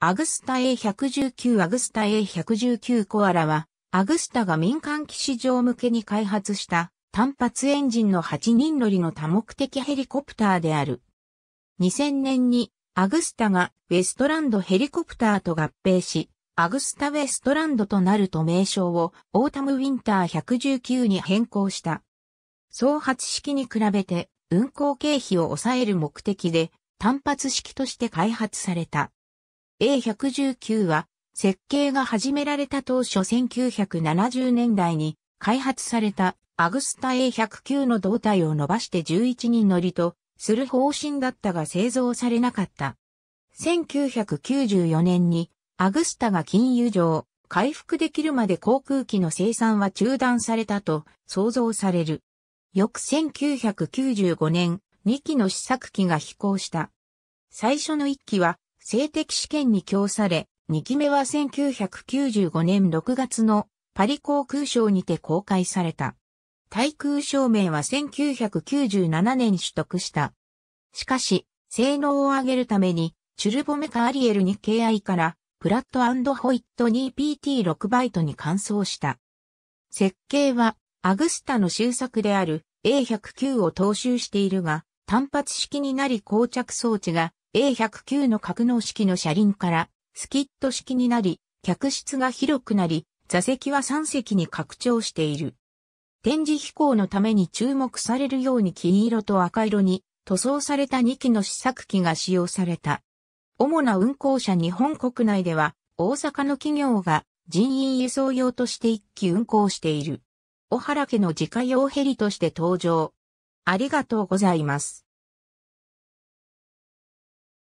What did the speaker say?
アグスタ A119 アグスタ A119 コアラは、アグスタが民間機市場向けに開発した単発エンジンの8人乗りの多目的ヘリコプターである。2000年にアグスタがウェストランドヘリコプターと合併し、アグスタウェストランドとなると名称をオータムウィンター119に変更した。総発式に比べて運行経費を抑える目的で単発式として開発された。A119 は、設計が始められた当初1970年代に開発されたアグスタ A109 の胴体を伸ばして11人乗りとする方針だったが製造されなかった。1994年にアグスタが金融上回復できるまで航空機の生産は中断されたと想像される。翌1995年2機の試作機が飛行した。最初の1機は性的試験に供され、2期目は1995年6月のパリ航空ショーにて公開された。対空証明は1997年取得した。しかし、性能を上げるために、チュルボメカアリエル 2KI から、プラットホイット 2PT6 バイトに換装した。設計は、アグスタの終作である A109 を踏襲しているが、単発式になり膠着装置が A109 の格納式の車輪からスキット式になり、客室が広くなり、座席は3席に拡張している。展示飛行のために注目されるように金色と赤色に塗装された2機の試作機が使用された。主な運行者日本国内では大阪の企業が人員輸送用として1機運行している。小原家の自家用ヘリとして登場。ありがとうございます。